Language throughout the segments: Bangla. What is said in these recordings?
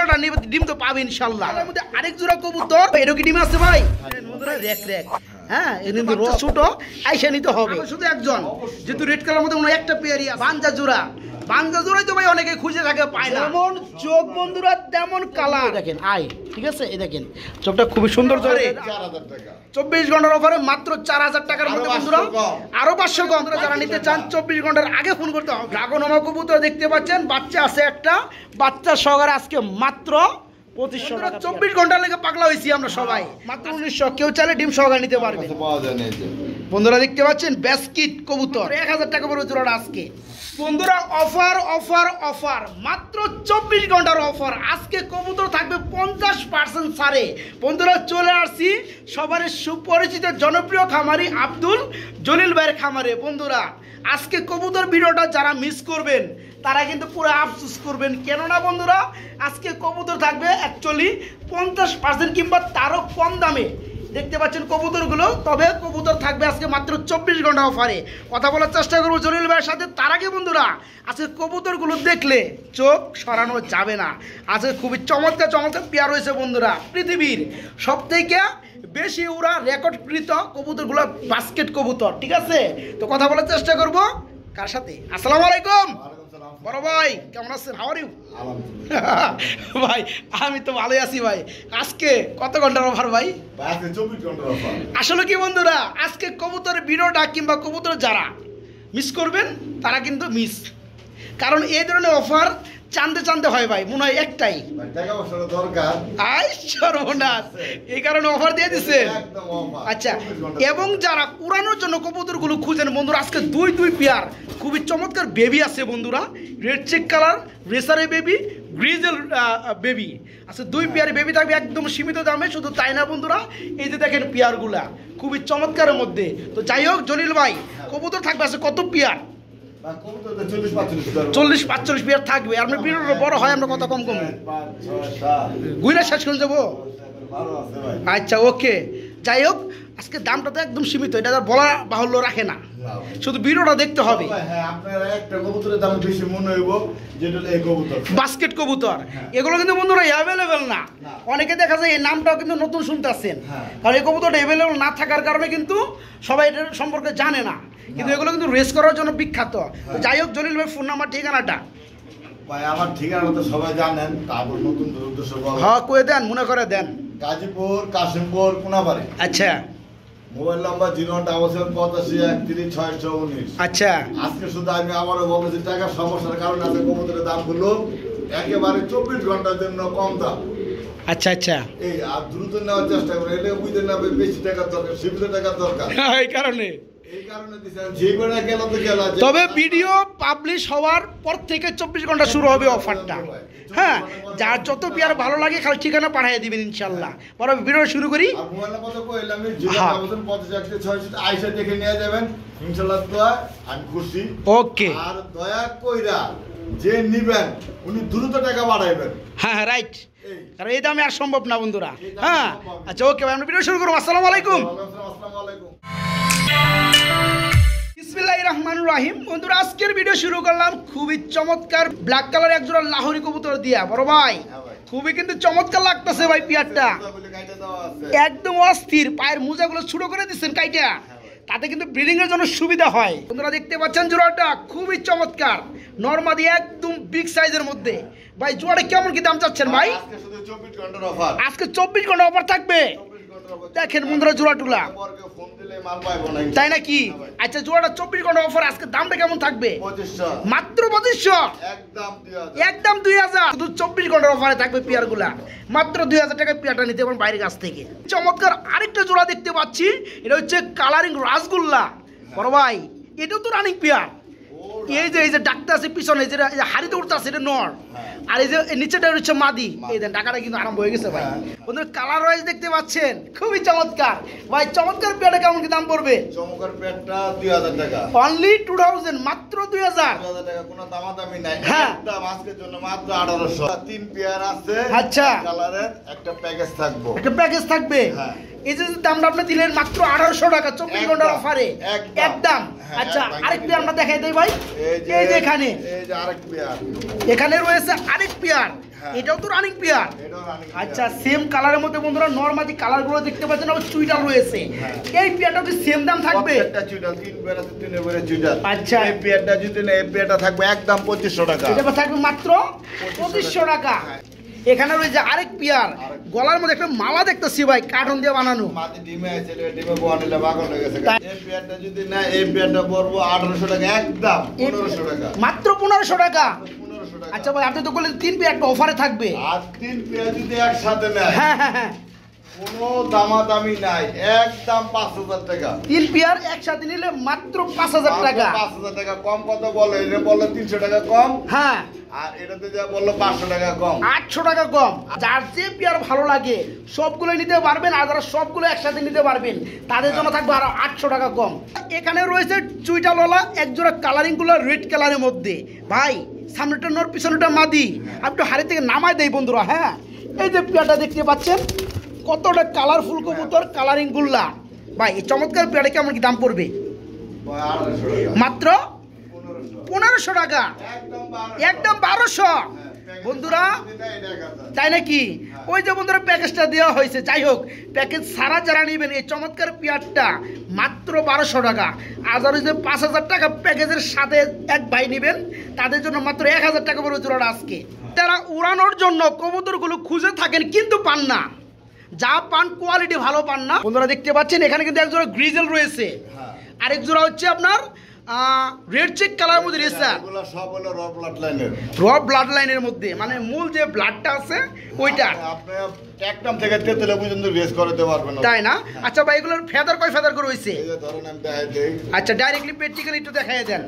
জোড়াটা ডিম তো পাবে ইনশাআল্লাহ এর মধ্যে আরেক জোড়া কবুতর এরও ডিম আছে ভাই রেক রেক হ্যাঁ এর ছোট আইসা নিতে হবে শুধু একজন যেহেতু রেড কালার মধ্যে মনে একটা পেয়ারি বাঞ্জা জোড়া বাঞ্জা জোড়াই তো ভাই অনেকে খুঁজে থাকে পায় না যেমন চোখ বন্ধুরা তেমন কালার দেখেন আই ঠিক আছে এই দেখেন চোখটা খুবই সুন্দর জোরে টাকা চব্বিশ ঘন্টার অফারে মাত্র চার হাজার টাকার মধ্যে বন্ধুরা আরো পাঁচশো কম যারা নিতে চান চব্বিশ ঘন্টার আগে ফোন করতে হবে ড্রাগন আমার দেখতে পাচ্ছেন বাচ্চা আছে একটা বাচ্চা সহকারে আজকে মাত্র পঁচিশশো চব্বিশ ঘন্টার লেগে পাগলা হয়েছি আমরা সবাই হ্যাঁ, মাত্র উনিশশো কেউ চাইলে ডিম সহকারে নিতে পারবে বন্ধুরা দেখতে পাচ্ছেন বেসকিট কবুতর এক হাজার টাকা পড়বে জোড়াটা আজকে বন্ধুরা অফার অফার অফার মাত্র চব্বিশ ঘন্টার অফার আজকে কবুতর থাকবে পঞ্চাশ পার্সেন্ট সারে বন্ধুরা চলে আসছি সবার সুপরিচিত জনপ্রিয় খামারি আব্দুল জলিল ভাইয়ের খামারে বন্ধুরা আজকে কবুতর ভিডিওটা যারা মিস করবেন তারা কিন্তু পুরো আফসুস করবেন কেননা বন্ধুরা আজকে কবুতর থাকবে অ্যাকচুয়ালি পঞ্চাশ পার্সেন্ট কিংবা তারও কম দামে দেখতে পাচ্ছেন কবুতরগুলো তবে কবুতর থাকবে আজকে মাত্র চব্বিশ ঘন্টা অফারে কথা বলার চেষ্টা করবো জলিল ভাইয়ের সাথে তার আগে বন্ধুরা আজকে কবুতরগুলো দেখলে চোখ সরানো যাবে না আজকে খুবই চমৎকার চমৎকার পেয়ার রয়েছে বন্ধুরা পৃথিবীর সব থেকে বেশি ওরা রেকর্ডকৃত কবুতরগুলো বাস্কেট কবুতর ঠিক আছে তো কথা বলার চেষ্টা করব কার সাথে আসসালামু আলাইকুম বড় ভাই কেমন আছেন হাওয়ার ভাই আমি তো ভালোই আছি ভাই আজকে কত ঘন্টার অফার ভাই আসলে কি বন্ধুরা আজকে কবুতরের ভিডিওটা কিংবা কবুতর যারা মিস করবেন তারা কিন্তু মিস কারণ এই ধরনের অফার চান্দে চান্দে হয় ভাই মনে হয় একটাই আই সর্বনাশ এই কারণে অফার দিয়ে দিছে আচ্ছা এবং যারা উড়ানোর জন্য গুলো খুঁজেন বন্ধুরা আজকে দুই দুই পেয়ার খুবই চমৎকার বেবি আছে বন্ধুরা রেড চেক কালার রেসারে বেবি গ্রিজেল বেবি আচ্ছা দুই পেয়ার বেবি থাকবে একদম সীমিত দামে শুধু তাই না বন্ধুরা এই যে দেখেন পেয়ারগুলা খুবই চমৎকারের মধ্যে তো যাই হোক জলিল ভাই হ্যাঁ। কবুতর থাকবে আছে কত পেয়ার চল্লিশ পাঁচচল্লিশ বিয়ার থাকবে আপনি বিয়ার বড় হয় আমরা কত কম কম গুইরা শেষ করে যাবো আচ্ছা ওকে যাই হোক আজকে দামটা তো একদম সীমিত এটা আর বলা বাহুল্য রাখে না শুধু ভিডিওটা দেখতে হবে হ্যাঁ, বাস্কেট কবুতর হ্যাঁ। এগুলো কিন্তু বন্ধুরা অ্যাভেলেবেল না অনেকে দেখা যায় এই নামটাও কিন্তু নতুন শুনতে আসছেন হ্যাঁ। কারণ এই কবুতরটা অ্যাভেলেবেল না থাকার কারণে কিন্তু সবাই এটার সম্পর্কে জানে না কিন্তু এগুলো কিন্তু রেস করার জন্য বিখ্যাত যাই হোক জলিল ভাই ফোন নাম্বার ঠিকানাটা ভাই আমার ঠিকানা তো সবাই জানেন তারপর নতুন উদ্দেশ্য হ্যাঁ কয়ে দেন মনে করে দেন গাজীপুর কাশিমপুর কোনাবাড়ি আচ্ছা mobile number zero double seven পঁচাশি একত্রিশ ছয়শো উনিশ আচ্ছা আজকে শুধু আমি আমারও বলেছি টাকা সমস্যার কারণে আজকে কবুতরের দামগুলো একেবারে চব্বিশ ঘন্টার জন্য কম দাম আচ্ছা আচ্ছা এই আর দ্রুত নেওয়ার চেষ্টা করে এটা বুঝতে না বেশি টাকার দরকার শিবিরের টাকার দরকার এই কারণে তবে ভিডিও পাবলিশ হওয়ার পর থেকে চব্বিশ ঘন্টা শুরু হবে অফারটা হ্যাঁ যার যত পেয়ার ভালো লাগে খালি ঠিকানা পাঠিয়ে দিবেন ইনশাল্লাহ পরে ভিডিও শুরু করি হ্যাঁ। ওকে যে নিবেন উনি দ্রুত টাকা বাড়াইবেন হ্যাঁ হ্যাঁ রাইট কারণ এই দামে আর সম্ভব না বন্ধুরা হ্যাঁ আচ্ছা ওকে আমরা ভিডিও শুরু করবো আসসালামু আলাইকুম আসসালামু আলাইকুম রাহিম বন্ধুরা আজকের ভিডিও শুরু করলাম খুবই চমৎকার ব্ল্যাক কবুতর দিয়া হ্যাঁ ভাই খুবই কিন্তু চমৎকার লাগতেছে ভাই একদম অস্থির পায়ের করে দিচ্ছেন কাইটা হ্যাঁ তাতে কিন্তু ব্রিডিং এর জন্য সুবিধা হয় বন্ধুরা দেখতে পাচ্ছেন জোড়াটা খুবই চমৎকার নর্মাদি একদম বিগ সাইজের মধ্যে ভাই জোড়াটা কেমন কি দাম চাচ্ছেন ভাই আজকে চব্বিশ ঘন্টা অফার থাকবে দেখেন বন্ধুরা জোড়া টুলা তাই নাকি আচ্ছা জোড়াটা চব্বিশ ঘন্টা অফার আজকে দামটা কেমন থাকবে মাত্র পঁচিশ একদম দুই হাজার শুধু চব্বিশ ঘন্টার অফারে থাকবে পেয়ারগুলা মাত্র দুই হাজার টাকা পেয়ারটা নিতে পারেন বাইরের কাছ থেকে চমৎকার আরেকটা জোড়া দেখতে পাচ্ছি এটা হচ্ছে কালারিং রাসগোল্লা বড় ভাই এটাও তো রানিং পেয়ার এই যে এই যে ডাক্তার আছে পিছনে যেটা হাড়িতে উঠতে আছে এটা নড় আর এই যে নিচেটা হচ্ছে মাদি এই দেন টাকাটা কিন্তু আরম্ভ হয়ে গেছে ভাই হ্যাঁ। বন্ধুরা কালার ওয়াইজ দেখতে পাচ্ছেন খুবই চমৎকার ভাই চমৎকার পেয়ারটা কেমন কি দাম পড়বে চমৎকার দুই 2000 টাকা অনলি 2000 মাত্র 2000 2000 টাকা কোনো দামাদামি নাই হ্যাঁ দাম আজকের জন্য মাত্র 1800 তিন পেয়ার আছে আচ্ছা কালারের একটা প্যাকেজ থাকবে একটা প্যাকেজ থাকবে হ্যাঁ এই যে দামটা আপনি দিলেন মাত্র টাকা অফারে একদম হ্যাঁ, আচ্ছা আমরা দেখাই ভাই যে এখানে এই যে এখানে রয়েছে আরেক পেয়ার হ্যাঁ। এটাও তো রানিং পেয়ার আচ্ছা সেম কালারের মধ্যে বন্ধুরা নর্মালি কালার গুলো দেখতে পাচ্ছেন আবার চুইটাল রয়েছে হ্যাঁ। এই পেয়ারটা কি সেম দাম থাকবে একটা আচ্ছা এই পেয়ারটা যদি না এই পেয়ারটা থাকবে একদম পঁচিশশো টাকা এটা থাকবে মাত্র পঁচিশশো টাকা হ্যাঁ। এখানে রয়েছে আরেক পিয়ার গলার মধ্যে একটা মালা দেখতেছি ভাই কার্টন দিয়ে বানানো মাত্র পনেরোশো টাকা আচ্ছা ভাই আপনি তো বললেন তিন পেয়ে একটা অফারে থাকবে আর তিন পেয়ার যদি একসাথে নেয় হ্যাঁ, হ্যাঁ হ্যাঁ কোনো দামাদামি নাই একদম পাঁচ হাজার টাকা তিন পেয়ার একসাথে নিলে মাত্র পাঁচ হাজার টাকা পাঁচ হাজার টাকা কম কত বললো তিনশো টাকা কম হ্যাঁ আর এটাতে বললো পাঁচশো টাকা কম আটশো টাকা কম ভালো লাগে সবগুলো নিতে পারবেন আর যারা সবগুলো একসাথে নিতে পারবেন তাদের জন্য হ্যাঁ। থাকবে আরো আটশো টাকা কম এখানে রয়েছে চুইটা লোলা একজোড়া কালারিংগুলো রেড কালারের মধ্যে ভাই সামনেটা নর পিছনেটা মাদি আমি একটু হাড়ি থেকে নামায় দেই বন্ধুরা হ্যাঁ এই যে পেয়াটা দেখতে পাচ্ছেন কতটা কালারফুল কবুতর কালারিং গুল্লা ভাই এই চমৎকার পেয়ারা কেমন কি দাম পড়বে মাত্র পনেরোশো টাকা একদম বারোশো বন্ধুরা তাই নাকি হ্যাঁ। ওই যে বন্ধুরা প্যাকেজটা দেওয়া হয়েছে যাই হোক প্যাকেজ সারা যারা নেবেন এই চমৎকার পেয়ারটা মাত্র বারোশো টাকা আর যারা যে পাঁচ হাজার টাকা প্যাকেজের সাথে এক ভাই নেবেন তাদের জন্য মাত্র এক হাজার টাকা করে জোড়াটা আজকে তারা উড়ানোর জন্য কবুতরগুলো খুঁজে থাকেন কিন্তু পান না যা পান কোয়ালিটি ভালো পান না বন্ধুরা দেখতে পাচ্ছেন এখানে কিন্তু একজোড়া গ্রিজেল রয়েছে হ্যাঁ। আরেক জোড়া হচ্ছে আপনার রেড চেক কালার মধ্যে রয়েছে ব্লাড লাইনের মধ্যে মানে মূল যে ব্লাডটা আছে ওইটা আচ্ছা আচ্ছা, একটু দেখাই দেন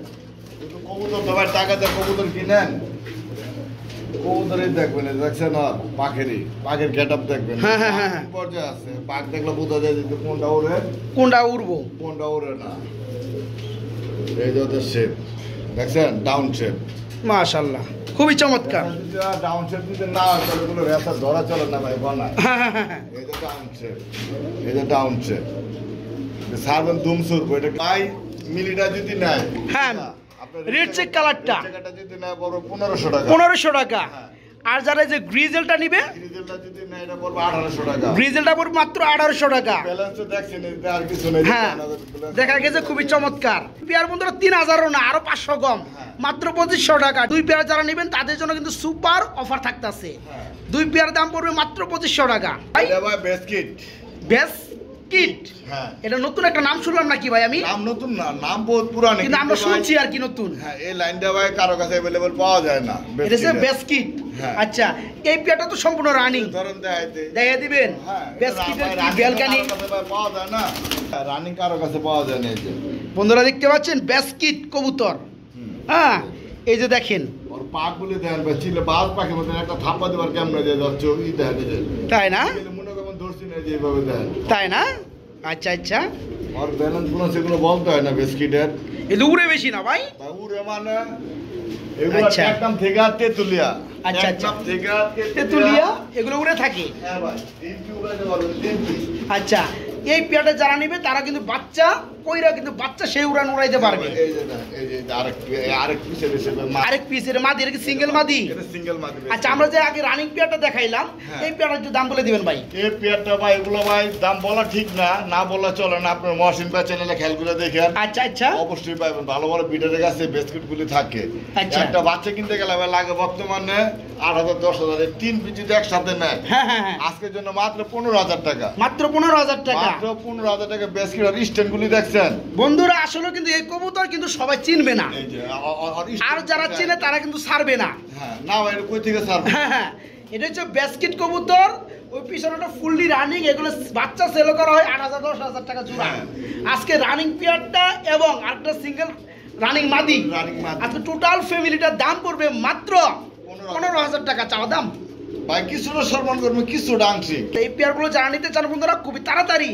দেখবেন না দেখবেন হ্যাঁ হ্যাঁ হ্যাঁ, হ্যাঁ। কোনটা উড়বো কোনটা উড়ে না মাশাল্লাহ খুবই চমৎকার না না এই যে ডাউন শেপ হ্যাঁ, হ্যাঁ, হ্যাঁ, এই যে ডাউন শেপ দুমসুর এটা যদি নেয় হ্যাঁ রেড চেক কালারটা যদি নেয় পনেরোশো টাকা পনেরোশো টাকা আর যারা যে গ্রিজেলটা নিবে গ্রিজেলটা পড়বে মাত্র আঠারোশো টাকা হ্যাঁ দেখা গেছে খুবই চমৎকার পেয়ার বন্ধুরা তিন হাজারও না আরো পাঁচশো কম হ্যাঁ। মাত্র পঁচিশশো টাকা দুই পেয়ার যারা নেবেন তাদের জন্য কিন্তু সুপার অফার থাকতেছে হ্যাঁ। দুই পেয়ার দাম পড়বে মাত্র পঁচিশশো টাকা বিস্কিট বেশ হ্যাঁ এটা নতুন একটা নাম শুনলাম নাকি ভাই আমি নাম নতুন না নাম বহুত পুরানো কিন্তু আমরা শুনছি আর কি নতুন হ্যাঁ এই লাইনটা ভাই কারো কাছে अवेलेबल পাওয়া যায় না এটা বেস্কিট হ্যাঁ। আচ্ছা এই পেটা তো সম্পূর্ণ ধরুন দেখাইতে দেখাই দিবেন বেস্কিটের হ্যাঁ, কি পাওয়া যায় না হ্যাঁ, কারো কাছে পাওয়া যায় না এই যে বন্ধুরা দেখতে পাচ্ছেন বেস্কিট কবুতর হ্যাঁ এই যে দেখেন ওর পাকগুলি দেখেন ভাই পাখির মধ্যে একটা থাপ্পা দেওয়ার কেমন দিয়ে যাচ্ছে ই দেখা তাই না তাই না আচ্ছা আচ্ছা আর ব্যালেন্স সেগুলো বলতে হয় না বিস্কিটের বেশি না ভাই মানে এগুলো একদম থেকে আচ্ছা আচ্ছা, আচ্ছা। এগুলো উড়ে থাকে হ্যাঁ ভাই আচ্ছা এই পেয়াটা যারা নেবে তারা কিন্তু বাচ্চা কইরা কিন্তু বাচ্চা সেই উড়ান উড়াইতে পারবে আরেক পিসের মাদি এটা কি সিঙ্গেল মাদি সিঙ্গেল মাদি আচ্ছা আমরা যে আগে রানিং পেয়ারটা দেখাইলাম হ্যাঁ। এই পেয়ারটা একটু দাম বলে দিবেন ভাই এই পেয়ারটা ভাই এগুলো ভাই দাম বলা ঠিক না না বলা চলে না আপনার মহাসিন ভাই চ্যানেলে খেলগুলো দেখেন আচ্ছা আচ্ছা অবশ্যই পাবেন ভালো ভালো বিডারের কাছে বিস্কুট গুলি থাকে আচ্ছা। একটা বাচ্চা কিনতে গেলে লাগে বর্তমানে আট হাজার দশ হাজার তিন পিজি একসাথে নেয় হ্যাঁ, হ্যাঁ, আজকের জন্য মাত্র পনেরো হাজার টাকা মাত্র পনেরো হাজার টাকা মাত্র পনেরো হাজার টাকা বিস্কুট আর স্ট্যান্ড গুলি দেখছে বন্ধুরা আসলে কিন্তু এই কবুতর কিন্তু সবাই চিনবে না আর যারা হ্যাঁ। চিনে তারা কিন্তু ছাড়বে না হ্যাঁ, হ্যাঁ, এটা হচ্ছে কবুতর ওই ফুললি রানিং এগুলো বাচ্চা করা হয় আট হাজার দশ হাজার টাকা জোড়া আজকে রানিং পেয়ারটা এবং আরেকটা সিঙ্গেল রানিং মাদি আজকে টোটাল ফ্যামিলিটার দাম পড়বে মাত্র পনেরো হাজার টাকা চাওয়া দাম ভাই কিছুটা সম্মান করবো কিছুটা আংশিক এই পেয়ারগুলো যারা নিতে চান বন্ধুরা খুবই তাড়াতাড়ি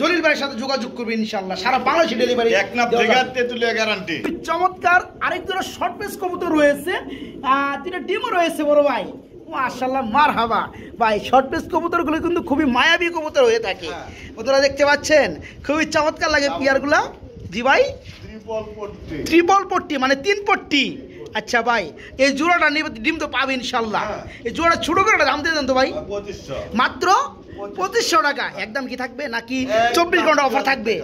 জলিল ভাইয়ের সাথে যোগাযোগ করবে ইনশাআল্লাহ সারা বাংলাদেশে ডেলিভারি এক নাম জায়গাতে তুলে গ্যারান্টি চমৎকার আরেক জোড়া শর্ট পেস কবুতর রয়েছে তিনটা ডিমও রয়েছে বড় ভাই মাশাল্লাহ মার হাবা ভাই শর্ট পেস কবুতরগুলো কিন্তু খুবই মায়াবী কবুতর হয়ে থাকে ওদের হ্যাঁ। দেখতে পাচ্ছেন খুবই চমৎকার লাগে পিয়ারগুলো জি ভাই ত্রিপল পট্টি মানে তিন পট্টি আচ্ছা ভাই এই জোড়াটা নিয়ে ডিম তো পাবে ইনশাল্লাহ হ্যাঁ। এই জোড়াটা ছোট করে দাম দিয়ে দেন তো ভাই মাত্র পঁচিশশো টাকা হ্যাঁ। একদম কি থাকবে নাকি চব্বিশ ঘন্টা অফার থাকবে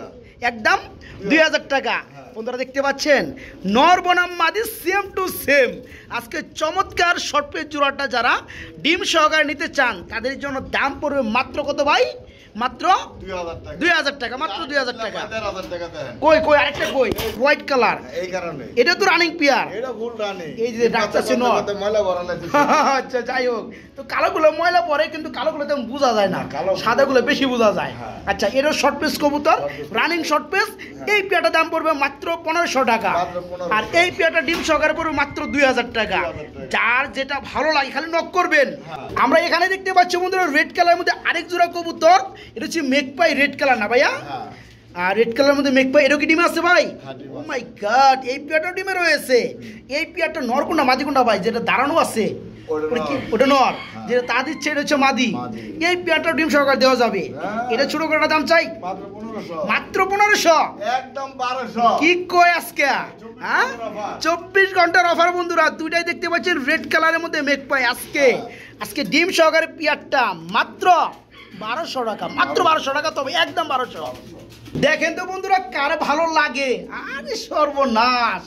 একদম হ্যাঁ। দুই হাজার টাকা হ্যাঁ। বন্ধুরা দেখতে পাচ্ছেন নর বনাম মাদি সেম টু সেম আজকে চমৎকার শর্ট পেজ যারা ডিম সহকারে নিতে চান তাদের জন্য দাম পড়বে মাত্র কত ভাই মাত্র কই কই আরেকটা কই হোয়াইট কালার এই কারণে এটা তো রানিং পিয়ার এই যে ডাক্তার আচ্ছা যাই হোক তো কালোগুলো ময়লা পরে কিন্তু কালোগুলো তেমন বোঝা যায় না বেশি বোঝা যায় হ্যাঁ। আচ্ছা শর্ট কবুতর রানিং শর্ট পিস এই পেয়াটা দাম পড়বে মাত্র পনেরোশো টাকা আর এই পেয়াটা ডিম সহকারে পড়বে মাত্র দুই হাজার টাকা যার যেটা ভালো লাগে খালি নক করবেন হ্যাঁ। আমরা এখানে দেখতে পাচ্ছি বন্ধুরা রেড কালারের মধ্যে আরেক জোড়া কবুতর এটা হচ্ছে মেকপাই রেড কালার না ভাইয়া হ্যাঁ। আর রেড কালার মধ্যে মেকপাই এরও কি ডিম আছে ভাই ও মাই গড এই পিয়াটা ডিমে রয়েছে এই পিয়াটা নর কোনটা মাদি ভাই যেটা দাঁড়ানো আছে হ্যাঁ। এটা ডিম হ্যাঁ। ছোট দাম চাই মাত্র পনেরোশো কি কয় আজকে হ্যাঁ চব্বিশ ঘন্টার অফার বন্ধুরা দুইটাই দেখতে পাচ্ছেন রেড কালারের মধ্যে মেঘ পাই আজকে আজকে ডিম সহকারে পেয়ারটা মাত্র বারোশো টাকা মাত্র বারোশো টাকা তবে একদম বারোশো দেখেন তো বন্ধুরা কার ভালো লাগে আরে সর্বনাশ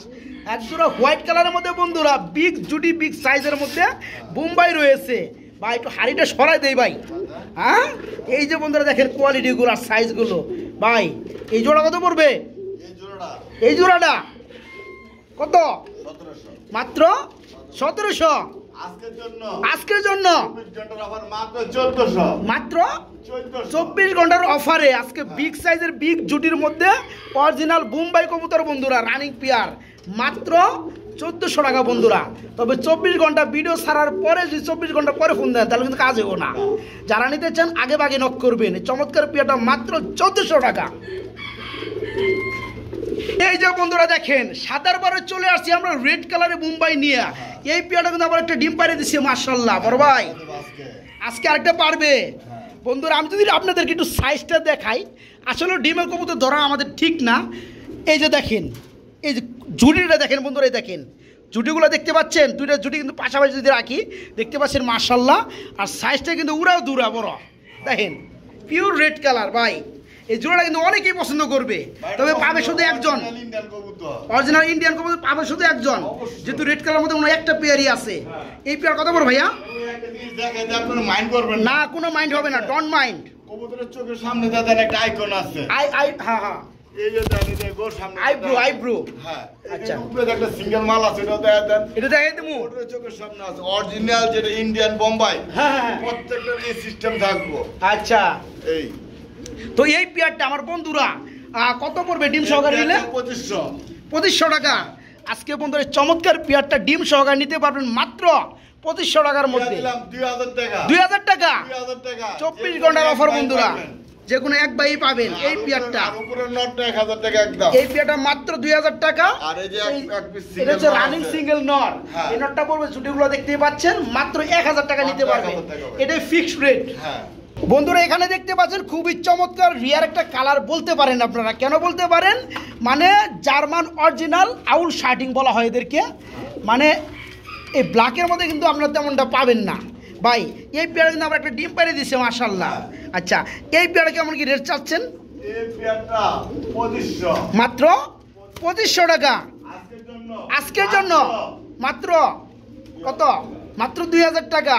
জোড়া হোয়াইট কালারের মধ্যে বন্ধুরা বিগ জুটি বিগ সাইজের মধ্যে বোম্বাই রয়েছে ভাই একটু হাড়িটা সরাই দেয় ভাই হ্যাঁ এই যে বন্ধুরা দেখেন কোয়ালিটিগুলো আর সাইজগুলো ভাই এই জোড়া কত পড়বে এই জোড়াটা কত মাত্র সতেরোশো আজকের জন্য মাত্র চব্বিশ ঘন্টার অফারে আজকে বিগ সাইজের বিগ জুটির মধ্যে অরিজিনাল বুম্বাই কবুতর বন্ধুরা রানিং পিয়ার মাত্র চোদ্দোশো টাকা বন্ধুরা তবে চব্বিশ ঘন্টা ভিডিও ছাড়ার পরে যদি চব্বিশ ঘন্টা পরে ফোন দেন তাহলে কিন্তু কাজ হবো না যারা নিতে চান আগে বাগে নক করবেন চমৎকার পিয়াটা মাত্র চোদ্দোশো টাকা এই যে বন্ধুরা দেখেন সাদার বারে চলে আসছি আমরা রেড কালারে মুম্বাই নিয়ে হ্যাঁ। এই পিয়াটা কিন্তু আবার একটা ডিম পাড়ে দিচ্ছে মার্শাল্লাহ হ্যাঁ, বড় ভাই আজকে আরেকটা পারবে হ্যাঁ। বন্ধুরা আমি যদি আপনাদেরকে একটু সাইজটা দেখাই আসলে ডিমের কবুতর ধরা আমাদের ঠিক না এই যে দেখেন এই যে জুটিটা দেখেন বন্ধুরা এই দেখেন জুটিগুলো দেখতে পাচ্ছেন দুইটা জুটি কিন্তু পাশাপাশি যদি রাখি দেখতে পাচ্ছেন মার্শাল্লাহ আর সাইজটা কিন্তু উড়াও দূরা বড় দেখেন পিওর রেড কালার ভাই এই জোড়াটা কিন্তু অনেকেই পছন্দ করবে তবে পাবে শুধু একজন অরিজিনাল ইন্ডিয়ান কবুতর পাবে শুধু একজন যেহেতু রেড কালার মধ্যে কোনো একটা পেয়ারই আছে হ্যাঁ। এই পেয়ার কথা বল ভাইয়া না কোনো মাইন্ড হবে না ডন মাইন্ড কবুতরের চোখের সামনে দাদার একটা আইকন আছে আই আই হ্যাঁ হ্যাঁ আইব্রো আইব্রো হ্যাঁ আচ্ছা উপরে একটা সিঙ্গেল মাল আছে এটা দেখাই দেবো চোখের সামনে আছে অরিজিনাল যেটা ইন্ডিয়ান বোম্বাই হ্যাঁ, হ্যাঁ প্রত্যেকটা এই সিস্টেম থাকবো আচ্ছা এই তো এই পেয়ারটা আমার বন্ধুরা কত পড়বে ডিম সহকারে নিলে পঁচিশশো পঁচিশশো টাকা আজকে বন্ধুরা চমৎকার পেয়ারটা ডিম সহকারে নিতে পারবেন মাত্র পঁচিশশো টাকার মধ্যে দুই হাজার টাকা চব্বিশ ঘন্টার অফার বন্ধুরা যে কোনো এক বাই পাবেন এই পিয়ারটা এই পিয়ারটা মাত্র দুই হাজার টাকা রানিং সিঙ্গেল নট এই নটটা হ্যাঁ। পড়বে ছুটিগুলো দেখতেই পাচ্ছেন মাত্র এক হাজার টাকা নিতে পারবেন এটাই ফিক্সড হ্যাঁ। রেট বন্ধুরা এখানে দেখতে পাচ্ছেন খুবই চমৎকার রিয়ার একটা কালার বলতে পারেন আপনারা কেন বলতে পারেন মানে জার্মান অরিজিনাল আউল শার্টিং বলা হয় এদেরকে মানে এই ব্ল্যাকের মধ্যে কিন্তু আপনারা তেমনটা পাবেন না ভাই এই পেয়ারে কিন্তু আমরা একটা ডিম পেরে দিচ্ছে মাসাল্লাহ আচ্ছা এই পেয়ারে কেমন কি রেট চাচ্ছেন মাত্র পঁচিশশো টাকা আজকের জন্য মাত্র কত মাত্র দুই হাজার টাকা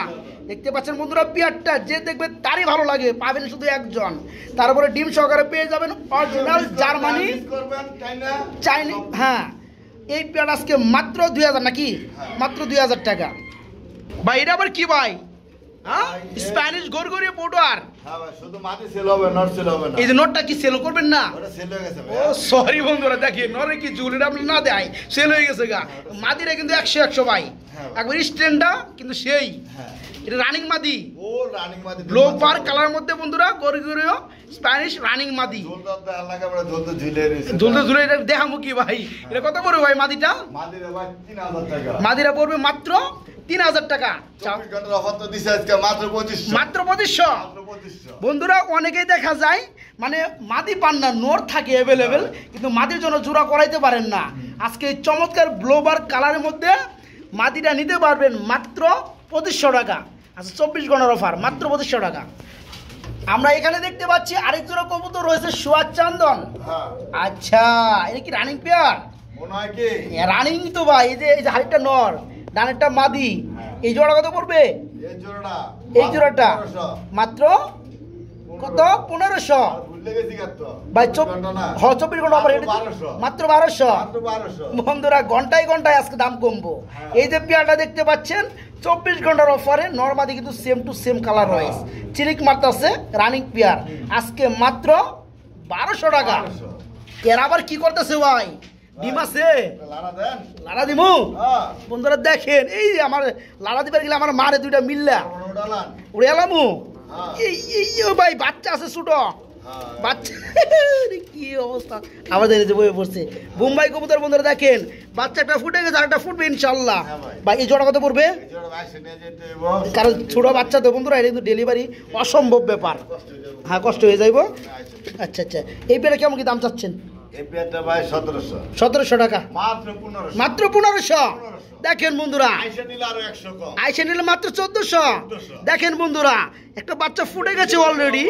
দেখতে পাচ্ছেন বন্ধুরা বিয়ারটা যে দেখবে তারই ভালো লাগে পাবেন শুধু একজন তারপরে ডিম সহকারে পেয়ে যাবেন অরিজিনাল জার্মানি চাইনি হ্যাঁ এই পেয়ার আজকে মাত্র দুই হাজার নাকি হ্যাঁ। মাত্র দুই হাজার টাকা ভাই এটা আবার কি ভাই স্প্যানিশ গরগরিয়ে পটুয়ার এই যে কি সেল করবেন না ও সরি বন্ধুরা দেখি কি আপনি না দেয় সেল হয়ে গেছে গা হ্যাঁ, মাদিরা কিন্তু একশো একশো ভাই হ্যাঁ কিন্তু সেই হ্যাঁ। এটা রানিং মাদি ব্লো কালার মধ্যে বন্ধুরা স্প্যানিশ রানিং দেখামুখী ভাই এটা কত পড়বে ভাই মাদিটা মাদিরা পড়বে মাত্র তিন হাজার টাকা মাত্র পঁচিশশো বন্ধুরা অনেকেই দেখা যায় মানে মাদি পান্না নোর থাকে অ্যাভেলেবেল কিন্তু মাদির জন্য জোড়া করাইতে পারেন না আজকে এই চমৎকার ব্লোবার কালারের মধ্যে মাদিটা নিতে পারবেন মাত্র পঁচিশশো টাকা আচ্ছা চব্বিশ ঘন্টার অফার মাত্র পঁচিশশো টাকা আমরা এখানে দেখতে পাচ্ছি আরেক জোড়া কবুতর রয়েছে সুয়াদ চান্দন হ্যাঁ। আচ্ছা এটা কি রানিং পেয়ার রানিং তো ভাই এই যে এই যে হাড়িটা নর ডানেরটা মাদি হ্যাঁ। এই জোড়া কত পড়বে এই জোড়াটা মাত্র কত পনেরোশো চব্বিশ ঘন্টা মাত্র বারোশো ঘন্টায় ঘন্টায় আজকে দাম কমবো হ্যাঁ। এই যে পেয়ারটা দেখতে পাচ্ছেন চব্বিশ ঘন্টার অফারে নর্মাদি কিন্তু same to same colour running pair আজকে মাত্র বারোশো টাকা এর আবার কি করতেছে ভাই লাড়া দিমু হ্যাঁ। বন্ধুরা দেখেন এই আমার লাড়া গেলে আমার মারে দুইটা উড়ে হ্যাঁ। এই ভাই বাচ্চা আছে হ্যাঁ, বাচ্চা অবস্থা বয়ে পড়ছে বন্ধুরা দেখেন বাচ্চাটা ফুটে গেছে আরেকটা ফুটবে ইনশাল্লাহ ভাই এই জোড়া কত পড়বে কারণ ছোট বাচ্চা তো বন্ধুরা এটা কিন্তু ডেলিভারি অসম্ভব ব্যাপার হ্যাঁ কষ্ট হয়ে যাইব আচ্ছা।, আচ্ছা আচ্ছা এই পেলে কেমন কি দাম চাচ্ছেন সতেরোশো টাকা মাত্র পনেরোশো দেখেন বন্ধুরা নিলে মাত্র দেখেন বন্ধুরা একটা বাচ্চা ফুটে গেছে অলরেডি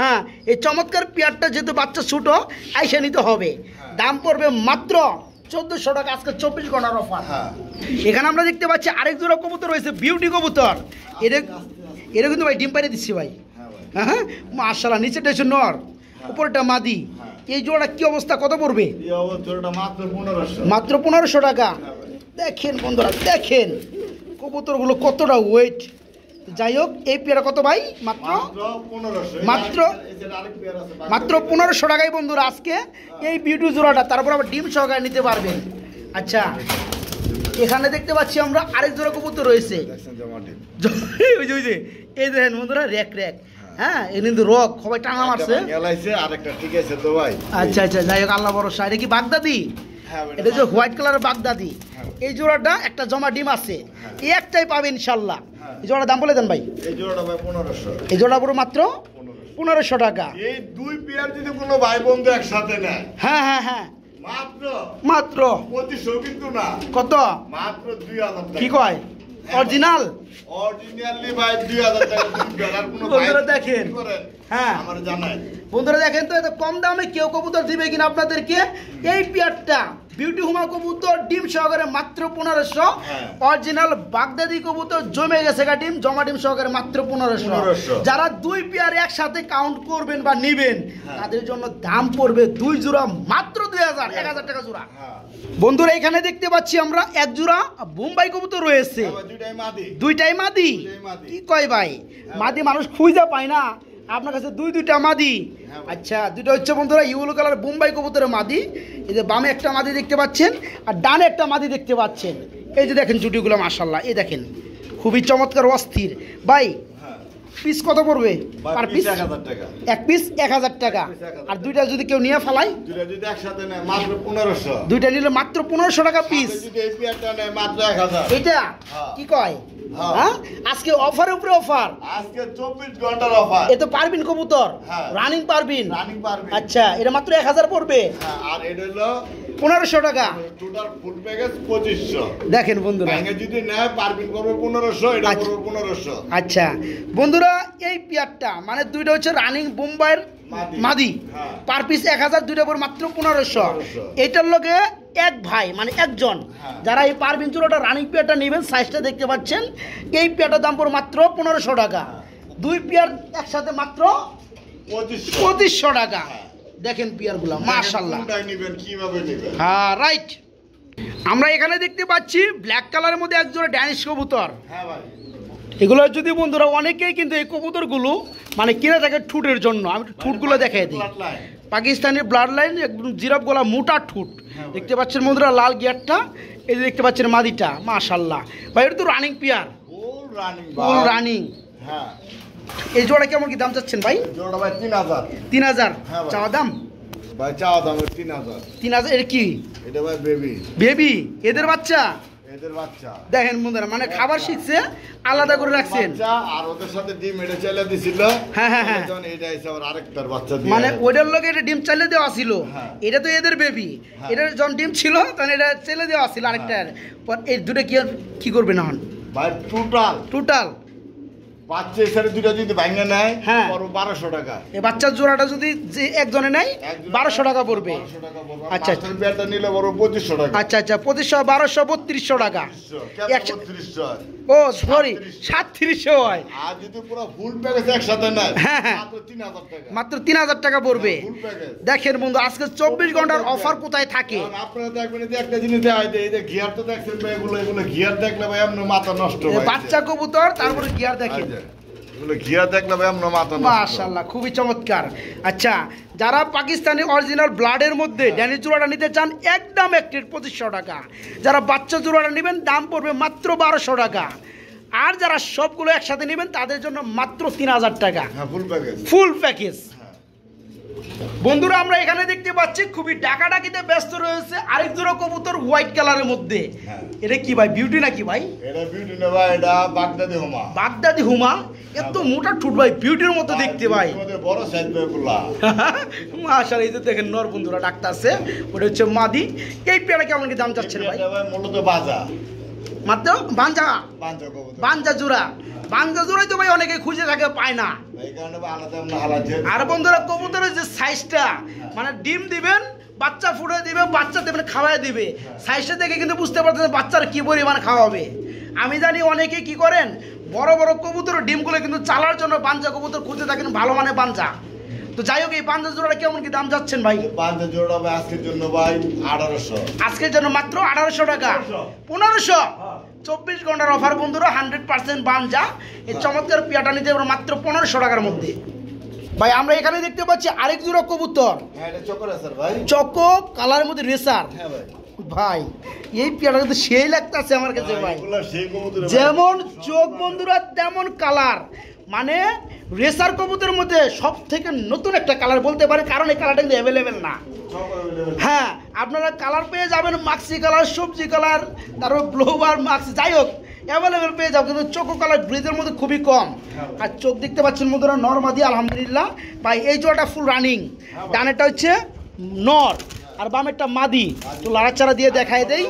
হ্যাঁ এই চমৎকার পেয়ারটা যেহেতু বাচ্চা নিতে হবে হ্যাঁ। দাম পড়বে মাত্র চোদ্দশো টাকা আজকে চব্বিশ ঘন্টার অফার হ্যাঁ। এখানে আমরা দেখতে পাচ্ছি আরেক কবুতর রয়েছে বিউটি কবুতর এটা কিন্তু ভাই ডিম দিচ্ছি ভাই হ্যাঁ হ্যাঁ, হ্যাঁ মার্শাল্লাহ নিচেটা হচ্ছে নর উপরটা মাদি এই জোড়াটা কি অবস্থা কত পড়বে মাত্র পনেরোশো টাকা দেখেন বন্ধুরা দেখেন গুলো কতটা ওয়েট যাই হোক এই পেয়ারা কত ভাই মাত্র মাত্র মাত্র পনেরোশো টাকায় বন্ধুরা আজকে এই বিউটি জোড়াটা তারপর আবার ডিম সহকারে নিতে পারবেন আচ্ছা এখানে দেখতে পাচ্ছি আমরা আরেক জোড়া কবুতর রয়েছে এই দেখেন বন্ধুরা র্যাক র্যাক হ্যাঁ কিন্তু রোগ টানা মারছে ঠিক আছে আচ্ছা, আচ্ছা যাই হোক কি হ্যাঁ, এটা হোয়াইট কালারের হ্যাঁ। এই জোড়াটা একটা জমা ডিম আছে হ্যাঁ। এই একটাই ইনশাল্লাহ এই দাম বলে দেন ভাই এই জোড়া মাত্র পনেরোশো টাকা এই দুই পেয়ার ভাই একসাথে হ্যাঁ হ্যাঁ হ্যাঁ মাত্র কত কি কয় অরিজিনাল অরিজিনালি ভাই 2000 টাকা আর বন্ধুরা দেখেন হ্যাঁ আমার জানাই বন্ধুরা দেখেন তো এত কম দামে কেউ কবুতর দিবে কিনা আপনাদেরকে এই পেয়ারটা বিউটি হুমা কবুতর ডিম সহকারে মাত্র পনেরোশো অরিজিনাল হ্যাঁ। বাগদাদি কবুতর জমে গেছে গা ডিম জমা ডিম সহকারে মাত্র পনেরোশো যারা দুই পেয়ার একসাথে কাউন্ট করবেন বা নিবেন হ্যাঁ। তাদের জন্য দাম পড়বে দুই জোড়া মাত্র দুই হাজার এক হাজার টাকা জোড়া হ্যাঁ। বন্ধুরা এখানে দেখতে পাচ্ছি আমরা এক জোড়া বোম্বাই কবুতর রয়েছে দুইটাই মাদি কি কয় ভাই মাদি মানুষ খুঁজে পায় না আপনার কাছে দুই দুইটা মাদি হ্যাঁ আচ্ছা দুইটা হচ্ছে বন্ধুরা ইউলো কালার বোম্বাই কবুতরের মাদি এই যে বামে একটা মাদি দেখতে পাচ্ছেন আর ডানে একটা মাদি দেখতে পাচ্ছেন এই যে দেখেন চুটিগুলো মাসাল্লাহ এই দেখেন খুবই চমৎকার অস্থির ভাই পিস কত পড়বে পার পিস 1000 টাকা এক পিস 1000 টাকা আর দুইটা যদি কেউ নিয়ে ফেলায় দুইটা যদি একসাথে নেয় মাত্র 1500 দুইটা নিলে মাত্র 1500 টাকা পিস যদি নেয় মাত্র 1000 এটা হ্যাঁ। কি কয় হ্যাঁ, হ্যাঁ? আজকে অফারের উপরে অফার আজকে 24 ঘন্টার অফার এ তো পারবিন কবুতর রানিং হ্যাঁ। পারবিন রানিং পারবিন আচ্ছা এটা মাত্র 1000 পড়বে হ্যাঁ আর এটা হলো পনেরোশো টাকা পঁচিশশো দেখেন বন্ধুরা যদি নেয় পারবিন করবে আচ্ছা। পনেরোশো আচ্ছা বন্ধুরা এই পেয়ারটা মানে দুইটা হচ্ছে রানিং বোম্বাইয়ের মাদি পার পিস হ্যাঁ। এক হাজার দুইটা করে মাত্র পনেরোশো এটার লোকে এক ভাই মানে একজন হ্যাঁ। যারা এই পারবিন চুলোটা রানিং পেয়ারটা নেবেন সাইজটা দেখতে পাচ্ছেন এই পেয়ারটার দাম পড়ে মাত্র পনেরোশো টাকা হ্যাঁ। দুই পেয়ার একসাথে মাত্র পঁচিশশো টাকা দেখেন পিয়ারগুলা মাশাল্লাহ হ্যাঁ রাইট আমরা এখানে দেখতে পাচ্ছি ব্ল্যাক কালারের মধ্যে একজোড়া ড্যানিস কবুতর হ্যাঁ এগুলো যদি বন্ধুরা অনেকেই কিন্তু এই কবুতরগুলো মানে কিনে থাকে ঠুটের জন্য আমি ঠুটগুলো মানে দেখাই দিই পাকিস্তানের ব্লাড লাইন একদম জিরাপ গোলা মোটা ঠুট হ্যাঁ দেখতে পাচ্ছেন বন্ধুরা লাল গিয়ারটা এই দেখতে পাচ্ছেন মাদিটা মাশাল্লাহ ভাই এটা তো রানিং পিয়ার রানিং রানিং হ্যাঁ এই জোড়া কেমন কি দাম চাচ্ছেন ভাই জোড়া ভাই 3000 3000 তিন হাজার হ্যাঁ চাওয়া দাম ভাই চাওয়া দাম 3000 3000 এর কি এটা ভাই বেবি বেবি এদের বাচ্চা এদের বাচ্চা দেখেন বন্ধুরা মানে খাবার শিখছে আলাদা করে রাখছেন আর ওদের সাথে ডিম এটা চাইলে দিছিল হ্যাঁ হ্যাঁ এখন হ্যাঁ। এটা এসে আবার আরেকটার বাচ্চা দিয়ে মানে ওদের লগে এটা ডিম চাইলে দেওয়া ছিল হ্যাঁ। এটা তো এদের বেবি এটার যখন ডিম ছিল তখন এটা চাইলে দেওয়া ছিল আরেকটার পর এই দুটো কি কি করবে না হন ভাই টোটাল টোটাল বাচ্চা দুটো যদি নেয় হ্যাঁ বারোশো টাকা বাচ্চার জোড়াটা যদি যে একজনে নেয় বারোশো টাকা পড়বে আচ্ছা নিলে পঁচিশশো টাকা আচ্ছা আচ্ছা পঁচিশশো বারোশো বত্রিশশো টাকা ও সরি পুরো একসাথে হ্যাঁ, হ্যাঁ মাত্র তিন হাজার টাকা পড়বে হ্যাঁ, দেখেন বন্ধু আজকে চব্বিশ ঘন্টার অফার কোথায় থাকে আপনারা দেখবেন একটা জিনিস গিয়ার তো এগুলো দেখলে আপনার মাথা নষ্ট বাচ্চা কবুতর তারপরে গিয়ার দেখেন খুবই চমৎকার আচ্ছা যারা পাকিস্তানি অরিজিনাল ব্লাডের মধ্যে নিতে চান একদম পঁচিশশো টাকা যারা বাচ্চা নেবেন দাম পড়বে মাত্র বারোশো টাকা আর যারা সবগুলো একসাথে নেবেন তাদের জন্য মাত্র তিন হাজার টাকা ফুল প্যাকেজ বন্ধুরা আমরা এখানে দেখতে পাচ্ছি খুবই ডাকাডাকিতে ব্যস্ত রয়েছে আরেক জোড়া কবুতর হোয়াইট কালারের মধ্যে হ্যাঁ। এটা কি ভাই বিউটি নাকি ভাই এটা বিউটি না ভাই এটা বাগদাদি হুমা বাগদাদি হুমা এত হ্যাঁ। মোটা ঠুট ভাই বিউটির মতো দেখতে ভাই বড় সাইজ ভাই বললা মাশাআল্লাহ এই যে দেখেন নর বন্ধুরা ডাক্তার আছে ওটা হচ্ছে মাদি এই পেয়ারা কেমন কি দাম চাচ্ছেন ভাই মূলত বাজা মাত্র বাঞ্জা বাঞ্জা জোড়া বাঞ্জা জোড়াই তো ভাই অনেকে খুঁজে থাকে পায় না আর বন্ধুরা কবুতরের যে সাইজটা হ্যাঁ। মানে ডিম দিবেন বাচ্চা ফুটে দিবে বাচ্চা দেবেন খাওয়াই দিবে হ্যাঁ। সাইজটা দেখে কিন্তু বুঝতে পারতেন বাচ্চার কী পরিমাণ খাওয়াবে আমি জানি অনেকে কি করেন বড় বড় কবুতরের ডিমগুলো কিন্তু চালার জন্য বাঞ্জা কবুতর খুঁজে থাকেন ভালো মানে বাঞ্জা তো যাই হোক এই পাঞ্জা জোড়াটা কেমন কি দাম যাচ্ছেন ভাই পাঞ্জা জোড়া ভাই আজকের জন্য ভাই আঠারোশো আজকের জন্য মাত্র আঠারোশো টাকা পনেরোশো হ্যাঁ। চব্বিশ ঘন্টার অফার বন্ধুরা হান্ড্রেড পার্সেন্ট বাঞ্জা এই হ্যাঁ। চমৎকার পেয়াটা নিতে মাত্র পনেরোশো টাকার মধ্যে ভাই আমরা এখানে দেখতে পাচ্ছি আরেক জোড়া কবুতর হ্যাঁ, চকো কালারের মধ্যে রেসার ভাই এই পেয়াটা কিন্তু সেই লাগতেছে আমার কাছে ভাই যেমন চোখ বন্ধুরা তেমন কালার মানে রেসার কবুতের মধ্যে সব থেকে নতুন একটা কালার বলতে পারে কারণ এই কালারটা কিন্তু অ্যাভেলেবেল না হ্যাঁ আপনারা কালার পেয়ে যাবেন মাক্সি কালার সবজি কালার তারপর ব্লোবার মাক্স যাই হোক অ্যাভেলেবেল পেয়ে যাবো কিন্তু চোখো কালার ব্রিজের মধ্যে খুবই কম হ্যাঁ। আর চোখ দেখতে পাচ্ছেন মধ্যে নর মাদি আলহামদুলিল্লাহ ভাই এই জোড়াটা ফুল রানিং হ্যাঁ, ডানেরটা হচ্ছে নর আর বামেরটা মাদি তো লাড়াচাড়া দিয়ে দেখায় দেই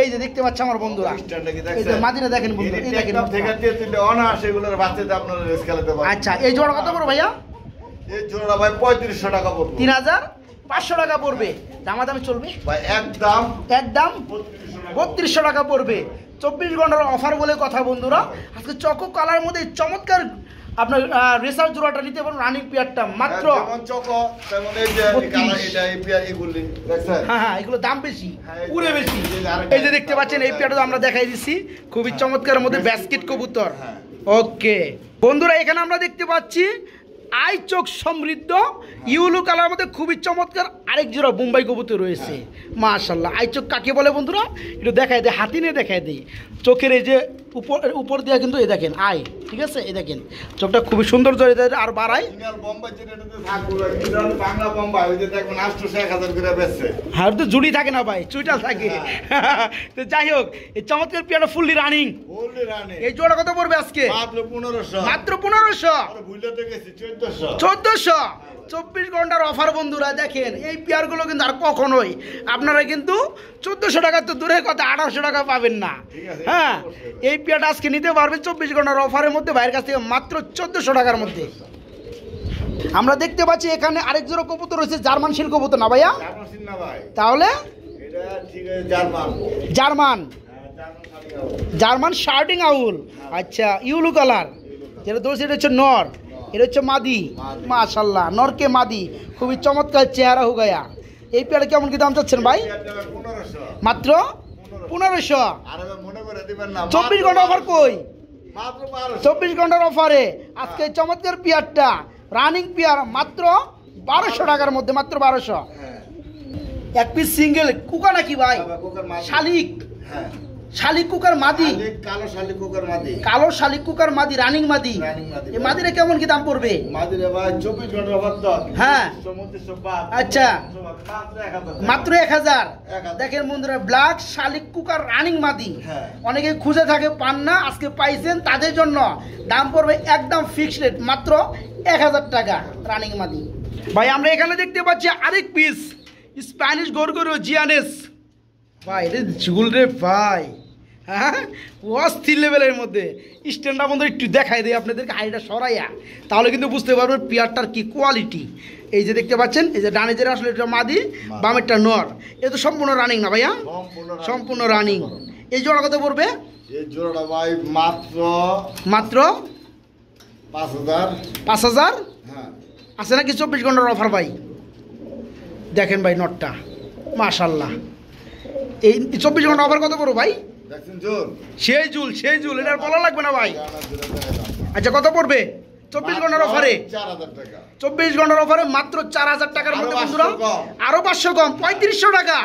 এই যে দেখতে পাচ্ছ আমার বন্ধুরা মাদিটা দেখেন বন্ধু আচ্ছা এই জোড়া কত পড়ো ভাইয়া এই জোড়া ভাই পঁয়ত্রিশশো টাকা পড়বে তিন হাজার পাঁচশো টাকা পড়বে দামা দামে চলবে একদম একদম বত্রিশশো টাকা পড়বে চব্বিশ ঘন্টার অফার বলে কথা বন্ধুরা আজকে চকো কালার মধ্যে চমৎকার আপনার রেসার জোড়াটা নিতে পারেন রানিং পেয়ারটা মাত্র হ্যাঁ, হ্যাঁ হ্যাঁ এগুলো দাম বেশি হ্যাঁ, উড়ে বেশি এই যে দেখতে পাচ্ছেন এই পেয়ারটা আমরা দেখাই দিচ্ছি খুবই হ্যাঁ, চমৎকার মধ্যে ব্যাস্কেট কবুতর ওকে বন্ধুরা এখানে আমরা দেখতে পাচ্ছি আই চোখ সমৃদ্ধ ইউলু কালার মধ্যে খুবই চমৎকার আরেক জোড়া মুম্বাই কবুতর রয়েছে মাশাল্লাহ আই চোখ কাকে বলে বন্ধুরা একটু দেখায় দেয় হাতি নিয়ে দেখায় দেয় চোখের এই যে উপর উপর দিয়ে কিন্তু এই দেখেন আই ঠিক আছে এই দেখেন চোখটা খুবই সুন্দর জড়িত আর বাড়াই হ্যাঁ, হ্যাঁ তো জুড়ি থাকে না ভাই চুইটাল থাকে হ্যাঁ। তো যাই হোক এই চমৎকার পিয়ানো ফুললি রানিং এই জোড়া কত পড়বে আজকে মাত্র পনেরোশো মাত্র পনেরোশো চোদ্দশো চব্বিশ ঘন্টার অফার বন্ধুরা দেখেন এই পেয়ারগুলো কিন্তু আর কখনোই আপনারা কিন্তু চোদ্দোশো টাকা তো দূরের কথা আঠারোশো টাকা পাবেন না হ্যাঁ এই পেয়ারটা আজকে নিতে পারবেন চব্বিশ ঘন্টার অফারের মধ্যে ভাইয়ের কাছ থেকে মাত্র চোদ্দোশো টাকার মধ্যে আমরা দেখতে পাচ্ছি এখানে আরেক জোড়া কবুতর রয়েছে জার্মান শিল কবুতর না ভাইয়া তাহলে জার্মান হ্যাঁ, জার্মান শার্টিং আউল হ্যাঁ। আচ্ছা ইউলু কালার যেটা দোষ এটা হচ্ছে নর এটা হচ্ছে মাদি মাশাল্লাহ নরকে মাদি খুবই চমৎকার চেহারা গায়া এই পেয়ারা কেমন কি দাম চাচ্ছেন ভাই মাত্র পনেরোশো চব্বিশ ঘন্টা অফার কই চব্বিশ ঘন্টার অফারে আজকে চমৎকার পিয়ারটা রানিং পিয়ার মাত্র বারোশো টাকার মধ্যে মাত্র বারোশো হ্যাঁ। এক পিস সিঙ্গেল কুকা নাকি ভাই হ্যাঁ, শালিক হ্যাঁ শালিক কুকার মাদি কালো শালিক কুকার মাদি কালো শালিক কুকার মাদি রানিং মাদি এই মাদিরে কেমন কি দাম পড়বে মাদিরে ভাই 24 ঘন্টা অবদান হ্যাঁ আচ্ছা মাত্র 1000 দেখেন বন্ধুরা ব্ল্যাক শালিক কুকার রানিং মাদি হ্যাঁ। অনেকে খুঁজে থাকে পান না আজকে পাইছেন তাদের জন্য দাম পড়বে একদম ফিক্সড রেট মাত্র 1000 টাকা রানিং মাদি ভাই আমরা এখানে দেখতে পাচ্ছি আরেক পিস স্প্যানিশ গরগরো জিয়ানেস ভাই রে ঝুল রে ভাই হ্যাঁ অস্থির লেভেলের মধ্যে স্ট্যান্ডটা বন্ধু একটু দেখাই দেয় আপনাদেরকে আইটা সরাইয়া তাহলে কিন্তু বুঝতে পারবেন পেয়ারটার কি কোয়ালিটি এই যে দেখতে পাচ্ছেন এই যে ডানে যে আসলে এটা মাদি বামেরটা নর এ তো সম্পূর্ণ রানিং না ভাইয়া সম্পূর্ণ রানিং এই জোড়া কত পড়বে জোড়াটা ভাই মাত্র মাত্র পাঁচ হাজার পাঁচ হাজার হ্যাঁ আছে নাকি চব্বিশ ঘন্টার অফার ভাই দেখেন ভাই নটটা মাশাল্লাহ এই চব্বিশ ঘন্টা অফার কত করো ভাই সেই জুল সেই জুল এটা বলা লাগবে না ভাই আচ্ছা কত পড়বে চব্বিশ ঘন্টার অফারে চব্বিশ ঘন্টার অফারে মাত্র চার হাজার টাকার মধ্যে বন্ধুরা আরো পাঁচশো কম পঁয়ত্রিশশো টাকা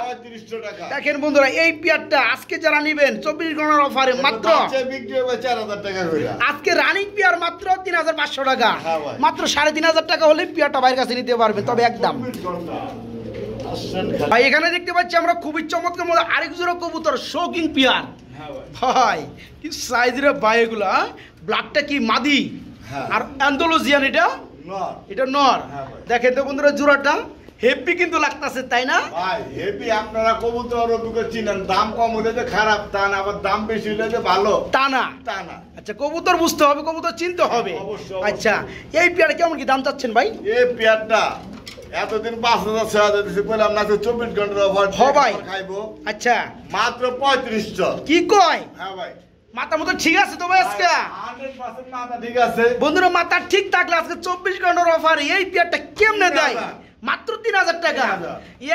দেখেন বন্ধুরা এই পেয়ারটা আজকে যারা নিবেন চব্বিশ ঘন্টার অফারে মাত্র আজকে রানিং পেয়ার মাত্র তিন হাজার পাঁচশো টাকা হ্যাঁ মাত্র সাড়ে তিন হাজার টাকা হলে পেয়ারটা বাইরের কাছে নিতে পারবে তবে একদম ভাই এখানে দেখতে পাচ্ছি আমরা খুবই চমৎকার মধ্যে আরেক জোড়া কবুতর শৌকিং পিয়ার হ্যাঁ ভাই কি সাইজ রে ভাই এগুলা হ্যাঁ? ব্লাডটা কি মাদি হ্যাঁ। আর অ্যান্ডোলোজিয়ান এটা এটা নর দেখেন তো বন্ধুরা জোড়াটা হেপি কিন্তু লাগতেছে তাই না ভাই হেপি আপনারা কবুতর ওদিকে চিনেন দাম কম হলে যে খারাপ তা না আবার দাম বেশি হলে যে ভালো তা না তা না আচ্ছা কবুতর বুঝতে হবে কবুতর চিনতে হবে আচ্ছা এই পেয়ার কেমন কি দাম চাচ্ছেন ভাই এই পেয়ারটা এতদিন পাঁচ হাজার ছয় হাজার দিচ্ছি বললাম না চব্বিশ ঘন্টার অফার সবাই খাইবো আচ্ছা মাত্র পঁয়ত্রিশ পঁয়ত্রিশশো কি কয় হ্যাঁ ভাই মাথা মতো ঠিক আছে তবে আজকে বন্ধুরা মাথা ঠিক থাকলে আজকে চব্বিশ ঘন্টার অফার এই পেয়ারটা কেমনে হ্যাঁ দেয় মাত্র তিন হাজার টাকা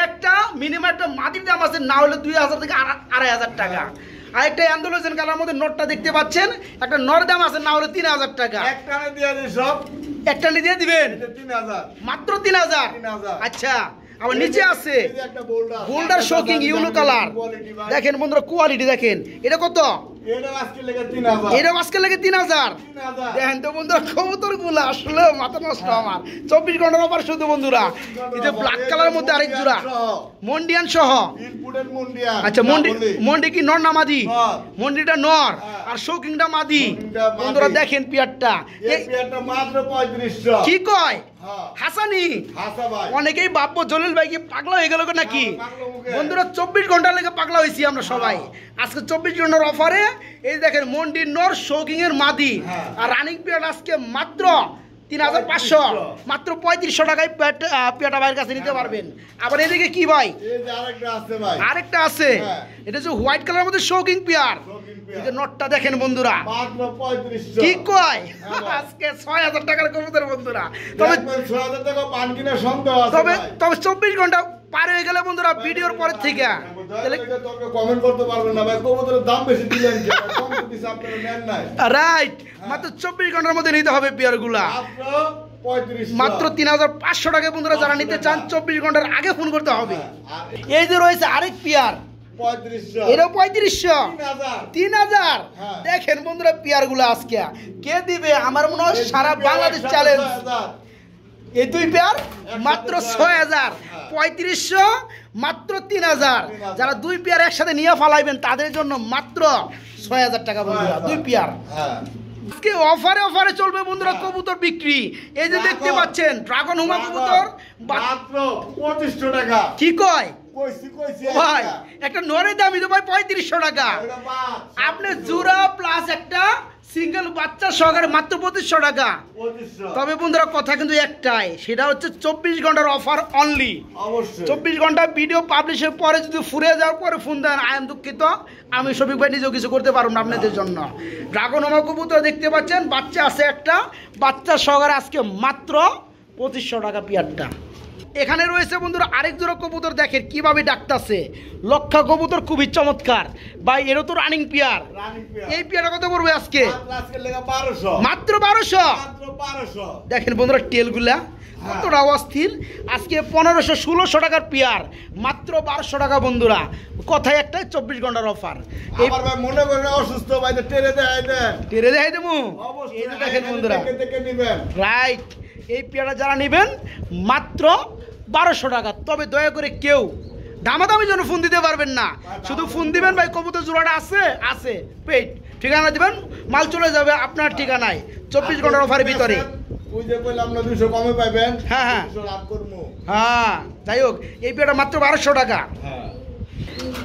একটা মিনিমাম একটা মাটির দাম আছে না হলে দুই হাজার থেকে আড়াই হাজার টাকা আর একটা আন্দোলন কালার মধ্যে নোটটা দেখতে পাচ্ছেন একটা নর দাম আছে না হলে তিন হাজার টাকা সব একটা দিয়ে দিবেন তিন হাজার মাত্র তিন হাজার আচ্ছা আবার নিচে আছে বোল্ডার শোকিং ইউনো কালার দেখেন বন্ধুরা কোয়ালিটি দেখেন এটা কত লেগে তিন হাজার দেখেন তো বন্ধুরা মাথা চব্বিশ ঘন্টার বন্ধুরা ব্ল্যাক কালার মধ্যে মন্ডিয়ান আচ্ছা কি নর নর হ্যাঁ। আর মাদি দেখেন পিয়ারটা কি কয় হ্যাঁ। হাসানি অনেকেই বাপ্য জলিল ভাই কি পাগলা হয়ে গেল নাকি হ্যাঁ, বন্ধুরা চব্বিশ ঘন্টা লেগে পাগলা হয়েছি আমরা সবাই আজকে চব্বিশ ঘন্টার অফারে এই দেখেন মন্ডির নর এর মাদি হ্যাঁ। আর রানিং পিরিয়ড আজকে মাত্র তিন হাজার পাঁচশো মাত্র পঁয়ত্রিশশো টাকায় পেটা ভাইয়ের কাছে নিতে হ্যাঁ। পারবেন আবার এদিকে কি ভাই আরেকটা আছে হ্যাঁ। এটা হচ্ছে হোয়াইট কালারের মধ্যে শৌকিং পেয়ার যে দেখেন বন্ধুরা কি কয় হ্যাঁ। আজকে ছয় হাজার টাকার বন্ধুরা তবে তবে তবে চব্বিশ ঘন্টা পার হয়ে গেলে বন্ধুরা ভিডিওর পরের থেকে রাইট হ্যাঁ। মাত্র চব্বিশ ঘন্টার মধ্যে নিতে হবে বিয়ারগুলা মাত্র তিন হাজার পাঁচশো টাকা বন্ধুরা যারা নিতে চান চব্বিশ ঘন্টার আগে ফোন করতে হবে হ্যাঁ, এই যে রয়েছে আরেক পিয়ার এরও পঁয়ত্রিশশো তিন হাজার হ্যাঁ। দেখেন বন্ধুরা পেয়ার গুলো আজকে কে দিবে আমার মনে হয় সারা বাংলাদেশ চ্যালেঞ্জ এই দুই পেয়ার মাত্র ছয় হাজার হ্যাঁ। পঁয়ত্রিশশো মাত্র তিন হাজার যারা দুই পেয়ার একসাথে নিয়ে ফালাইবেন তাদের জন্য মাত্র ছয় হাজার টাকা বন্ধুরা দুই পেয়ার হ্যাঁ। কে অফারে অফারে চলবে বন্ধুরা কবুতর বিক্রি এই যে দেখতে পাচ্ছেন ড্রাগন হুমা কবুতর মাত্র পঁচিশশো টাকা কি কয় ভাই একটা ভাই পঁয়ত্রিশশো টাকা আপনি প্লাস একটা সিঙ্গেল বাচ্চা সহকারে মাত্র পঁচিশশো টাকা তবে কথা কিন্তু একটাই সেটা হচ্ছে চব্বিশ ঘন্টার অফার অনলি চব্বিশ ঘন্টা পাবলিশের পরে যদি ফুরে যাওয়ার পরে ফোন দেন আই এম দুঃখিত আমি সবিক ভাই নিজেও কিছু করতে পারবো না আপনাদের জন্য ড্রাগন আমার দেখতে পাচ্ছেন বাচ্চা আছে একটা বাচ্চা সহকারে আজকে মাত্র পঁচিশশো টাকা পিয়ারটা এখানে রয়েছে বন্ধুরা আরেক জোড়া কবুতর দেখেন কিভাবে ডাকতাছে লক্ষা কবুতর খুবই চমৎকার ভাই এরও তো রানিং পিয়ার এই পিয়ারটা কত পড়বে আজকে মাত্র বারোশো দেখেন বন্ধুরা টেলগুলা হ্যাঁ। কতটা অস্থির আজকে পনেরোশো ষোলোশো টাকার পিয়ার মাত্র বারোশো টাকা বন্ধুরা কথায় একটা চব্বিশ ঘন্টার অফার মনে করে অসুস্থ ভাই টেরে দেখাই টেরে দেখাই দেবো এই দেখেন বন্ধুরা রাইট এই পেয়ারা যারা নেবেন মাত্র বারোশো টাকা তবে দয়া করে কেউ দামাদামি জন্য ফোন দিতে পারবেন না শুধু ফোন দিবেন ভাই কবুতর জোড়াটা আছে আছে পেট ঠিকানা দিবেন মাল চলে যাবে আপনার ঠিকানায় চব্বিশ ঘন্টার অফারের ভিতরে হ্যাঁ হ্যাঁ।, হ্যাঁ যাই হোক এই মাত্র বারোশো টাকা হ্যাঁ।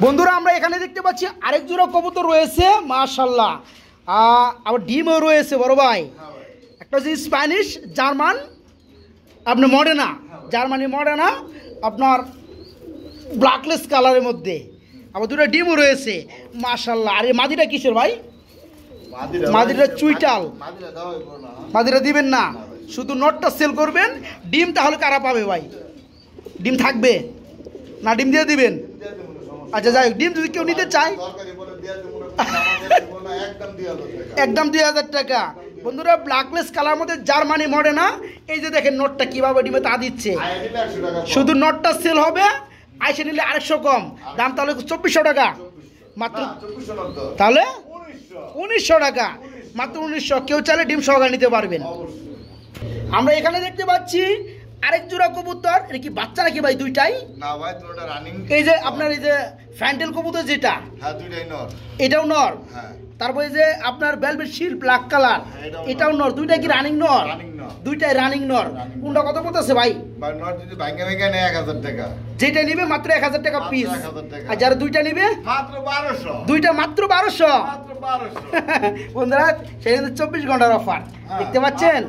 বন্ধুরা আমরা এখানে দেখতে পাচ্ছি আরেক জোড়া রয়েছে মাশাল্লাহ আবার ডিমও রয়েছে বড় ভাই হ্যাঁ, একটা স্প্যানিশ জার্মান আপনি মডেনা জার্মানি মডেনা আপনার ব্ল্যাকলেস কালারের মধ্যে আবার দুটো ডিমও রয়েছে মাসাল্লাহ আর এই মাদিটা কিসের ভাই মাদিটা চুইটাল মাদিটা দিবেন না শুধু নটটা সেল করবেন ডিম তাহলে কারা পাবে ভাই ডিম থাকবে না ডিম দিয়ে দিবেন আচ্ছা যাই হোক ডিম যদি কেউ নিতে চায় একদম দুই হাজার টাকা বন্ধুরা ব্ল্যাকলেস কালার মধ্যে জার্মানি মরে না হ্যাঁ? এই যে দেখেন নোটটা কীভাবে ডিমে তা দিচ্ছে শুধু নোটটা সেল হবে আইসে নিলে আরেকশো কম দাম তাহলে চব্বিশশো টাকা মাত্র তাহলে উনিশশো টাকা মাত্র উনিশশো কেউ চাইলে ডিম সহকারে নিতে পারবেন আমরা এখানে দেখতে পাচ্ছি আরেক জোড়া কবুতর এটা কি বাচ্চা নাকি ভাই দুইটাই না ভাই রানিং এই যে আপনার এই যে ফ্যান্টেল কবুতর যেটা হ্যাঁ দুইটাই নর এটাও নর হ্যাঁ তারপরে যে আপনার বেলভেট শিল ব্ল্যাক কালার এটাও নর দুইটা কি রানিং নর দুইটাই রানিং নর কোনটা কত পড়তেছে ভাই যেটা নিবে মাত্র এক হাজার টাকা পিস আর যারা দুইটা নিবে দুইটা মাত্র বারোশো বন্ধুরা সেটা চব্বিশ ঘন্টার অফার হ্যাঁ, দেখতে পাচ্ছেন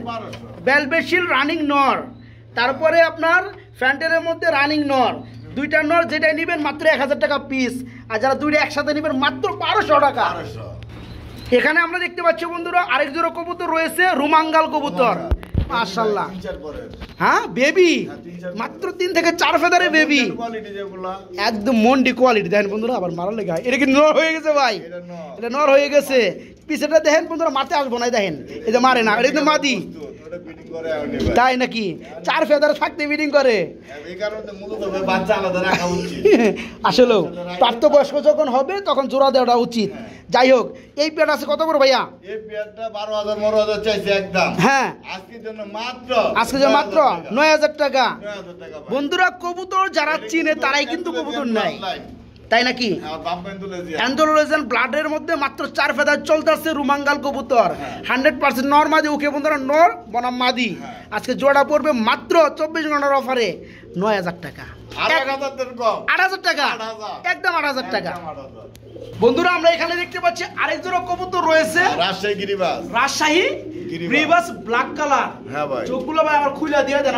বেলভেট শিল রানিং নর তারপরে আপনার ফ্যান্টেলের মধ্যে রানিং নর দুইটা নর যেটা নিবেন মাত্র এক হাজার টাকা পিস আর যারা দুইটা একসাথে নিবেন মাত্র বারোশো টাকা এখানে আমরা দেখতে পাচ্ছি বন্ধুরা আরেক জোড়া কবুতর রয়েছে রুমাঙ্গাল কবুতর হ্যাঁ বেবি হ্যাঁ, মাত্র তিন থেকে চার ফেদারে বেবি একদম মন্ডি কোয়ালিটি দেখেন বন্ধুরা আবার মারার লেগে এটা কি নর হয়ে গেছে ভাই এটা নর হয়ে গেছে পিছেটা দেখেন বন্ধুরা মারতে আসবো না দেখেন এই যে মারে না এটা তো মাদি তাই নাকি চার ফেদার থাকতে মিটিং করে আসলেও প্রাপ্তবয়স্ক যখন হবে তখন জোড়া দেওয়াটা উচিত যাই হোক এই পেয়ার আছে কত বড় ভাইয়া হ্যাঁ আজকে মাত্র জন্য মাত্র নয় হাজার টাকা বন্ধুরা কবুতর যারা চিনে তারাই কিন্তু কবুতর নাই তাই নাকি অ্যান্থোলোজেন ব্লাডের মধ্যে মাত্র চার ফেদার আসছে রুমাঙ্গাল কবুতর হান্ড্রেড হ্যাঁ। পার্সেন্ট নর মাদি ওকে বন্ধুরা নর বনাম মাদি হ্যাঁ। আজকে জোড়া পড়বে মাত্র চব্বিশ ঘন্টার অফারে নয় হাজার টাকা বন্ধুরা আমরা এখানে দেখতে পাচ্ছি আরেক জোড়া কবুতর রয়েছে রাজশাহী গিরিবাস রাজশাহী হ্যাঁ হ্যাঁ। পাচ্ছেন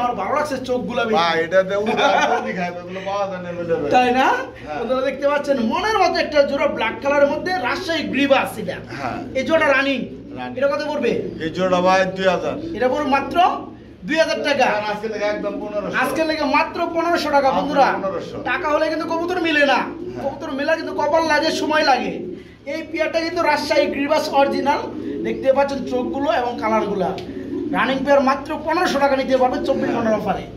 মনের মতো একটা জোড়া ব্ল্যাক কালারের মধ্যে রাজশাহী গিরিবাস হ্যাঁ। এই জোড়া রানিং এটা কত পড়বে এই জোড়া ভাই হাজার এটা পড়বে মাত্র হাজার টাকা লেগে মাত্র পনেরোশো টাকা টাকা হলে কিন্তু কবুতর মিলে না হ্যাঁ। কিন্তু কপাল লাগে সময় লাগে এই পেয়ারটা কিন্তু রাজশাহী অরিজিনাল দেখতে পাচ্ছেন চোখগুলো এবং কালারগুলো রানিং পেয়ার মাত্র পনেরোশো টাকা নিতে পারবে চব্বিশ ঘন্টার অফারে